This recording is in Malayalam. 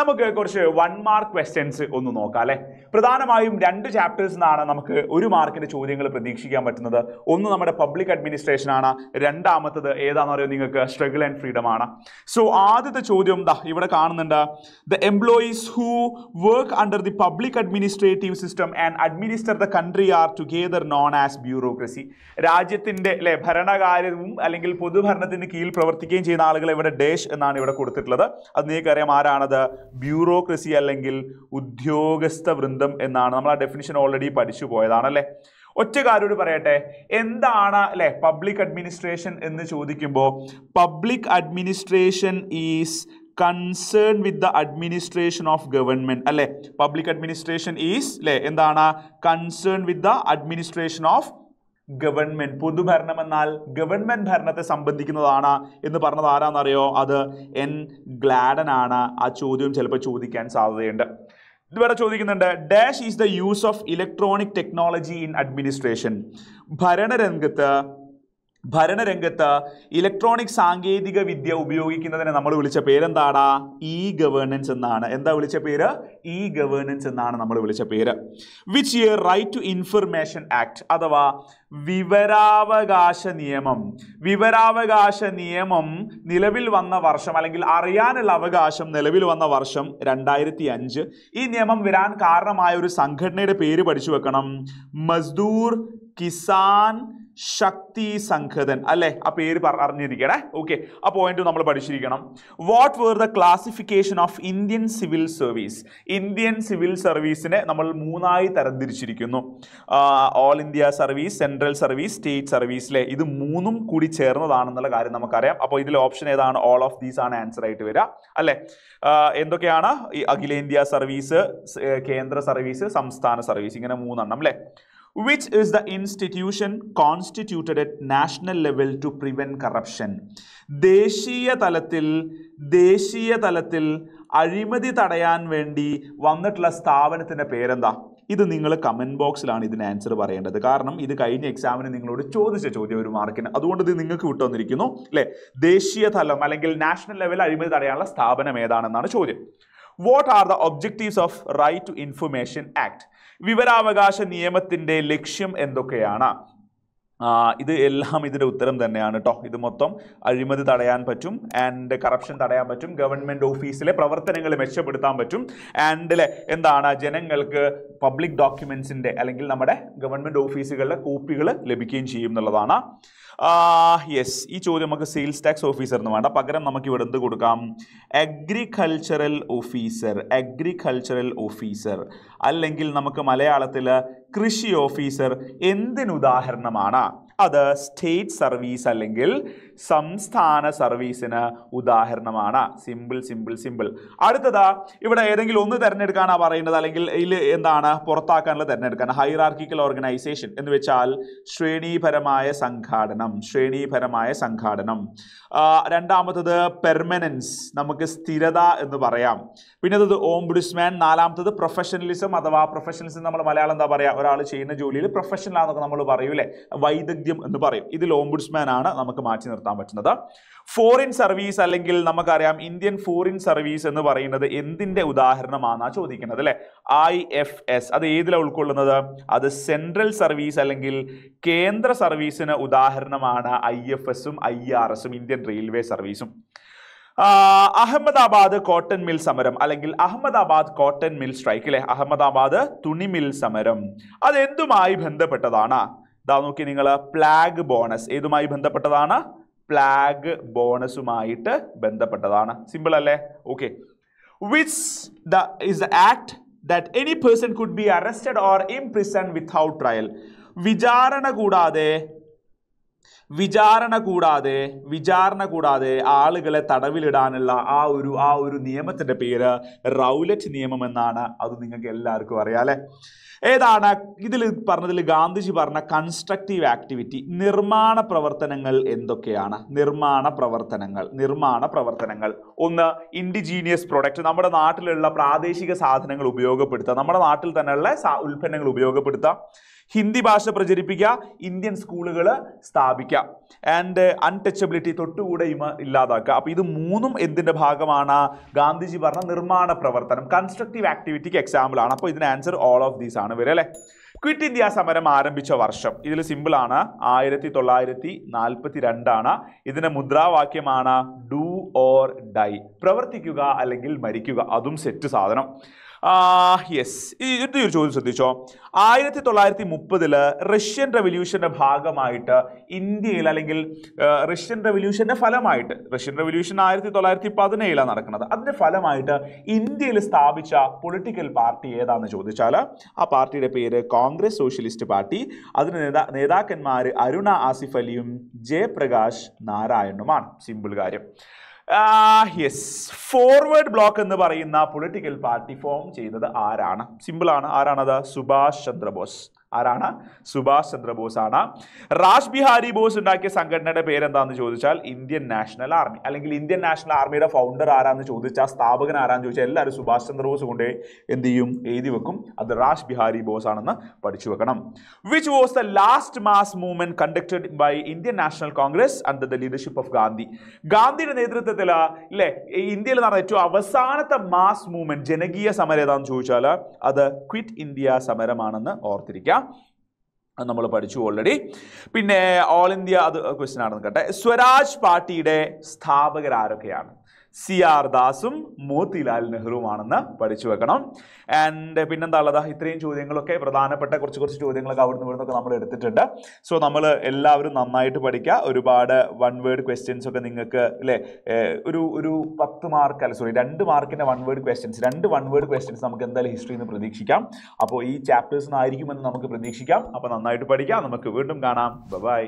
നമുക്ക് കുറച്ച് വൺ മാർക്ക് ക്വസ്റ്റ്യൻസ് ഒന്ന് നോക്കാം അല്ലെ പ്രധാനമായും രണ്ട് ചാപ്റ്റേഴ്സ് നിന്നാണ് നമുക്ക് ഒരു മാർക്കിൻ്റെ ചോദ്യങ്ങൾ പ്രതീക്ഷിക്കാൻ പറ്റുന്നത് ഒന്ന് നമ്മുടെ പബ്ലിക് അഡ്മിനിസ്ട്രേഷൻ ആണ് രണ്ടാമത്തത് ഏതാണെന്ന് പറയുന്നത് നിങ്ങൾക്ക് സ്ട്രഗിൾ ആൻഡ് ഫ്രീഡം ആണ് സോ ആദ്യത്തെ ചോദ്യം ദാ ഇവിടെ കാണുന്നുണ്ട് the employees who work under the public administrative system and administer the country are together known as bureaucracy രാജ്യത്തിൻ്റെ അല്ലെ ഭരണകാര്യവും അല്ലെങ്കിൽ പൊതുഭരണത്തിന് കീഴിൽ പ്രവർത്തിക്കുകയും ചെയ്യുന്ന ആളുകളെ ഇവിടെ ഡേഷ് എന്നാണ് ഇവിടെ കൊടുത്തിട്ടുള്ളത് അത് നിങ്ങൾക്കറിയാം ആരാണത് ബ്യൂറോക്രസി അല്ലെങ്കിൽ ഉദ്യോഗസ്ഥ വൃന്ദം എന്നാണ് നമ്മൾ ആ ഡെഫിനിഷൻ ഓൾറെഡി പഠിച്ചു പോയതാണല്ലേ ഒറ്റ കാര്യോട് പറയട്ടെ എന്താണ് അല്ലെ പബ്ലിക് അഡ്മിനിസ്ട്രേഷൻ എന്ന് ചോദിക്കുമ്പോൾ public administration is concern with the administration of government അല്ലെ പബ്ലിക് അഡ്മിനിസ്ട്രേഷൻ ഈസ് അല്ലെ എന്താണ് concern with the administration of government പൊതുഭരണം എന്നാൽ ഗവൺമെന്റ് ഭരണത്തെ സംബന്ധിക്കുന്നതാണ് എന്ന് പറഞ്ഞത് ആരാന്നറിയോ അത് എൻ ഗ്ലാഡൻ ആണ് ആ ചോദ്യം ചിലപ്പോൾ ചോദിക്കാൻ സാധ്യതയുണ്ട് ഇതുവരെ ചോദിക്കുന്നുണ്ട് dash is the use of electronic technology in administration ഭരണരംഗത്ത് ഭരണരംഗത്ത് ഇലക്ട്രോണിക് സാങ്കേതിക വിദ്യ ഉപയോഗിക്കുന്നതിനെ നമ്മൾ വിളിച്ച പേരെന്താടാ ഇ ഗവേണൻസ് എന്നാണ് എന്താ വിളിച്ച പേര് ഇ ഗവേണൻസ് എന്നാണ് നമ്മൾ വിളിച്ച പേര് which year right to information act അഥവാ വിവരാവകാശ നിയമം വിവരാവകാശ നിയമം നിലവിൽ വന്ന വർഷം അല്ലെങ്കിൽ അറിയാനുള്ള അവകാശം നിലവിൽ വന്ന വർഷം രണ്ടായിരത്തി അഞ്ച് ഈ നിയമം വരാൻ കാരണമായ ഒരു സംഘടനയുടെ പേര് പഠിച്ചു വെക്കണം മസ്ദൂർ കിസാൻ ശക്തി സംഘതൻ അല്ലേ ആ പേര് അറിഞ്ഞിരിക്കണേ ഓക്കെ ആ പോയിന്റ് നമ്മൾ പഠിച്ചിരിക്കണം what were the classification of Indian civil service Indian civil സർവീസിനെ നമ്മൾ മൂന്നായി തരംതിരിച്ചിരിക്കുന്നു all India service central service state സർവീസിലെ ഇത് മൂന്നും കൂടി ചേർന്നതാണെന്നുള്ള കാര്യം നമുക്കറിയാം അപ്പോൾ ഇതിൽ ഓപ്ഷൻ ഏതാണ് ഓൾ ഓഫ് ദീസ് ആണ് ആൻസർ ആയിട്ട് വരിക അല്ലേ എന്തൊക്കെയാണ് ഈ അഖിലേന്ത്യാ സർവീസ് കേന്ദ്ര സർവീസ് സംസ്ഥാന സർവീസ് ഇങ്ങനെ മൂന്നെണ്ണം അല്ലേ which is the institution constituted at national level to prevent corruption ദേശീയ തലത്തിൽ ദേശീയ തലത്തിൽ അഴിമതി തടയാൻ വേണ്ടി വന്നിട്ടുള്ള സ്ഥാപനത്തിൻ്റെ പേരെന്താ ഇത് നിങ്ങൾ കമൻറ്റ് ബോക്സിലാണ് ഇതിന് ആൻസർ പറയേണ്ടത് കാരണം ഇത് കഴിഞ്ഞ എക്സാമിന് നിങ്ങളോട് ചോദിച്ച ചോദ്യം ഒരു മാർക്കിന് അതുകൊണ്ട് ഇത് നിങ്ങൾക്ക് വിട്ടുവന്നിരിക്കുന്നു അല്ലേ ദേശീയ തലം അല്ലെങ്കിൽ നാഷണൽ ലെവൽ അഴിമതി തടയാനുള്ള സ്ഥാപനം ഏതാണെന്നാണ് ചോദ്യം what are the objectives of right to information act വിവരാവകാശ നിയമത്തിന്റെ ലക്ഷ്യം എന്തൊക്കെയാണ് ഇത് എല്ലാം ഇതിൻ്റെ ഉത്തരം തന്നെയാണ് കേട്ടോ ഇത് മൊത്തം അഴിമതി തടയാൻ പറ്റും ആൻഡ് കറപ്ഷൻ തടയാൻ പറ്റും ഗവൺമെൻറ് ഓഫീസിലെ പ്രവർത്തനങ്ങൾ മെച്ചപ്പെടുത്താൻ പറ്റും ആൻഡ് എന്താണ് ജനങ്ങൾക്ക് പബ്ലിക് ഡോക്യുമെൻസിൻ്റെ അല്ലെങ്കിൽ നമ്മുടെ ഗവൺമെൻറ് ഓഫീസുകളുടെ കോപ്പികൾ ലഭിക്കുകയും ചെയ്യും എന്നുള്ളതാണ് യെസ് ഈ ചോദ്യം നമുക്ക് സെയിൽസ് ടാക്സ് ഓഫീസറിന് വേണ്ട പകരം നമുക്ക് ഇവിടെ എന്ത് കൊടുക്കാം അഗ്രികൾച്ചറൽ ഓഫീസർ അഗ്രികൾച്ചറൽ ഓഫീസർ അല്ലെങ്കിൽ നമുക്ക് മലയാളത്തിൽ കൃഷി ഓഫീസർ എന്തിനുദാഹരണമാണ് അത് സ്റ്റേറ്റ് സർവീസ് അല്ലെങ്കിൽ സംസ്ഥാന സർവീസിന് ഉദാഹരണമാണ് സിമ്പിൾ സിമ്പിൾ സിമ്പിൾ അടുത്തത് ഇവിടെ ഏതെങ്കിലും ഒന്ന് തിരഞ്ഞെടുക്കാനാണ് പറയുന്നത് അല്ലെങ്കിൽ ഇതിൽ എന്താണ് പുറത്താക്കാനുള്ള തിരഞ്ഞെടുക്കാൻ ഹൈറാർക്കിക്കൽ ഓർഗനൈസേഷൻ എന്ന് വെച്ചാൽ ശ്രേണീപരമായ സംഘാടനം ശ്രേണീപരമായ സംഘാടനം രണ്ടാമത്തത് പെർമനൻസ് നമുക്ക് സ്ഥിരത എന്ന് പറയാം പിന്നത്തത് ഓംബുഡ്സ്മാൻ നാലാമത്തത് പ്രൊഫഷണലിസം അഥവാ പ്രൊഫഷണലിസം നമ്മൾ മലയാളം എന്താ പറയുക ഒരാൾ ചെയ്യുന്ന ജോലിയിൽ ആണെന്നൊക്കെ നമ്മൾ പറയൂലേ വൈദഗ്ധ്യം എന്ന് പറയും ഇതിൽ ഓംബുഡ്സ്മാൻ ആണ് നമുക്ക് മാറ്റി നിർത്താം കണ്ടെത്താൻ പറ്റുന്നത് ഫോറിൻ സർവീസ് അല്ലെങ്കിൽ നമുക്കറിയാം ഇന്ത്യൻ ഫോറിൻ സർവീസ് എന്ന് പറയുന്നത് എന്തിന്റെ ഉദാഹരണമാണെന്നാണ് ചോദിക്കുന്നത് അല്ലെ ഐ എഫ് എസ് അത് ഏതിലാണ് ഉൾക്കൊള്ളുന്നത് അത് സെൻട്രൽ സർവീസ് അല്ലെങ്കിൽ കേന്ദ്ര സർവീസിന് ഉദാഹരണമാണ് ഐ എഫ് എസും ഐ ആർ എസും ഇന്ത്യൻ റെയിൽവേ സർവീസും അഹമ്മദാബാദ് കോട്ടൺ മിൽ സമരം അല്ലെങ്കിൽ അഹമ്മദാബാദ് കോട്ടൺ മിൽ സ്ട്രൈക്ക് അല്ലെ അഹമ്മദാബാദ് തുണി മിൽ സമരം അതെന്തുമായി ബന്ധപ്പെട്ടതാണ് ഇതാ നോക്കി നിങ്ങൾ പ്ലാഗ് ബോണസ് ഏതുമായി ബന്ധപ്പെട്ടതാണ് ഫ്ലാഗ് ബോണസുമായിട്ട് ബന്ധപ്പെട്ടതാണ് സിമ്പിൾ അല്ലേ okay which the is the act that any person could be arrested or imprison without trial വിചാരണ കൂടാതെ വിചാരണ കൂടാതെ വിചാരണ കൂടാതെ ആളുകളെ തടവിലിടാനുള്ള ആ ഒരു ആ ഒരു നിയമത്തിൻ്റെ പേര് റൗലറ്റ് നിയമം എന്നാണ് അത് നിങ്ങൾക്ക് എല്ലാവർക്കും അറിയാം ഏതാണ് ഇതിൽ പറഞ്ഞതിൽ ഗാന്ധിജി പറഞ്ഞ കൺസ്ട്രക്റ്റീവ് ആക്ടിവിറ്റി നിർമ്മാണ പ്രവർത്തനങ്ങൾ എന്തൊക്കെയാണ് നിർമ്മാണ പ്രവർത്തനങ്ങൾ നിർമ്മാണ പ്രവർത്തനങ്ങൾ ഒന്ന് ഇൻഡിജീനിയസ് പ്രൊഡക്റ്റ് നമ്മുടെ നാട്ടിലുള്ള പ്രാദേശിക സാധനങ്ങൾ ഉപയോഗപ്പെടുത്തുക നമ്മുടെ നാട്ടിൽ തന്നെയുള്ള ഉൽപ്പന്നങ്ങൾ ഉപയോഗപ്പെടുത്തുക ഹിന്ദി ഭാഷ പ്രചരിപ്പിക്കുക ഇന്ത്യൻ സ്കൂളുകൾ സ്ഥാപിക്കുക ആൻഡ് അൺടച്ചബിലിറ്റി തൊട്ടുകൂടെ ഇല്ലാതാക്കുക അപ്പോൾ ഇത് മൂന്നും എന്തിൻ്റെ ഭാഗമാണ് ഗാന്ധിജി പറഞ്ഞ നിർമ്മാണ പ്രവർത്തനം കൺസ്ട്രക്റ്റീവ് ആക്ടിവിറ്റിക്ക് എക്സാമ്പിൾ ആണ് അപ്പോൾ ഇതിന് ആൻസർ ഓൾ ഓഫ് ദീസ് ആണ് വരിക അല്ലേ ക്വിറ്റ് ഇന്ത്യ സമരം ആരംഭിച്ച വർഷം ഇതിൽ സിമ്പിളാണ് ആയിരത്തി തൊള്ളായിരത്തി നാൽപ്പത്തി രണ്ടാണ് ഇതിൻ്റെ മുദ്രാവാക്യമാണ് ഡു ഓർ ഡൈ പ്രവർത്തിക്കുക അല്ലെങ്കിൽ മരിക്കുക അതും സെറ്റ് സാധനം യെസ് ഇത് ഒരു ചോദ്യം ശ്രദ്ധിച്ചോ ആയിരത്തി തൊള്ളായിരത്തി മുപ്പതിൽ റഷ്യൻ റെവല്യൂഷൻ്റെ ഭാഗമായിട്ട് ഇന്ത്യയിൽ അല്ലെങ്കിൽ റഷ്യൻ റെവല്യൂഷൻ്റെ ഫലമായിട്ട് റഷ്യൻ റെവല്യൂഷൻ ആയിരത്തി തൊള്ളായിരത്തി പതിനേഴിലാണ് നടക്കുന്നത് അതിൻ്റെ ഫലമായിട്ട് ഇന്ത്യയിൽ സ്ഥാപിച്ച പൊളിറ്റിക്കൽ പാർട്ടി ഏതാണെന്ന് ചോദിച്ചാൽ ആ പാർട്ടിയുടെ പേര് കോൺഗ്രസ് സോഷ്യലിസ്റ്റ് പാർട്ടി അതിന് നേതാ നേതാക്കന്മാർ അരുണ ആസിഫ് അലിയും ജയപ്രകാശ് നാരായണുമാണ് സിമ്പിൾ കാര്യം യെസ് ഫോർവേഡ് ബ്ലോക്ക് എന്ന് പറയുന്ന പൊളിറ്റിക്കൽ പാർട്ടി ഫോം ചെയ്തത് ആരാണ് ആണ് ആരാണത് സുഭാഷ് ചന്ദ്രബോസ് ആരാണ് സുഭാഷ് ചന്ദ്രബോസ് ആണ് റാഷ് ബിഹാരി ബോസ് ഉണ്ടാക്കിയ സംഘടനയുടെ പേരെന്താന്ന് ചോദിച്ചാൽ ഇന്ത്യൻ നാഷണൽ ആർമി അല്ലെങ്കിൽ ഇന്ത്യൻ നാഷണൽ ആർമിയുടെ ഫൗണ്ടർ ആരാന്ന് ചോദിച്ചാൽ സ്ഥാപകൻ ആരാന്ന് ചോദിച്ചാൽ എല്ലാവരും സുഭാഷ് ചന്ദ്രബോസ് കൊണ്ട് എന്ത് ചെയ്യും എഴുതി വെക്കും അത് രാജ് ബിഹാരി ബോസ് ആണെന്ന് പഠിച്ചു വെക്കണം which was the last mass movement conducted by Indian national Congress under the leadership of Gandhi ഗാന്ധിയുടെ നേതൃത്വത്തിൽ അല്ലേ ഇന്ത്യയിൽ നടന്ന ഏറ്റവും അവസാനത്തെ മാസ് മൂവ്മെന്റ് ജനകീയ സമരം ഏതാണെന്ന് ചോദിച്ചാൽ അത് ക്വിറ്റ് ഇന്ത്യ സമരമാണെന്ന് ഓർത്തിരിക്കാം അത് നമ്മൾ പഠിച്ചു ഓൾറെഡി പിന്നെ ഓൾ ഇന്ത്യ അത് ക്വസ്റ്റ്യൻ ആണെന്ന് കേട്ടെ സ്വരാജ് പാർട്ടിയുടെ സ്ഥാപകർ ആരൊക്കെയാണ് സി ആർ ദാസും മോത്തിലാൽ നെഹ്റുവാണെന്ന് പഠിച്ചു വെക്കണം ആൻഡ് പിന്നെന്താ ഉള്ളത് ഇത്രയും ചോദ്യങ്ങളൊക്കെ പ്രധാനപ്പെട്ട കുറച്ച് കുറച്ച് ചോദ്യങ്ങളൊക്കെ അവിടുന്ന് ഇവിടുന്നൊക്കെ നമ്മൾ എടുത്തിട്ടുണ്ട് സോ നമ്മൾ എല്ലാവരും നന്നായിട്ട് പഠിക്കുക ഒരുപാട് വൺ വേർഡ് ക്വസ്റ്റ്യൻസ് ഒക്കെ നിങ്ങൾക്ക് അല്ലേ ഒരു ഒരു പത്ത് മാർക്ക് അല്ല സോറി രണ്ട് മാർക്കിൻ്റെ വൺ വേർഡ് ക്വസ്റ്റ്യൻസ് രണ്ട് വൺ വേർഡ് ക്വസ്റ്റ്യൻസ് നമുക്ക് എന്തായാലും ഹിസ്റ്ററിയിൽ നിന്ന് പ്രതീക്ഷിക്കാം അപ്പോൾ ഈ ചാപ്റ്റേഴ്സ് ആയിരിക്കുമെന്ന് നമുക്ക് പ്രതീക്ഷിക്കാം അപ്പോൾ നന്നായിട്ട് പഠിക്കാം നമുക്ക് വീണ്ടും കാണാം ബൈ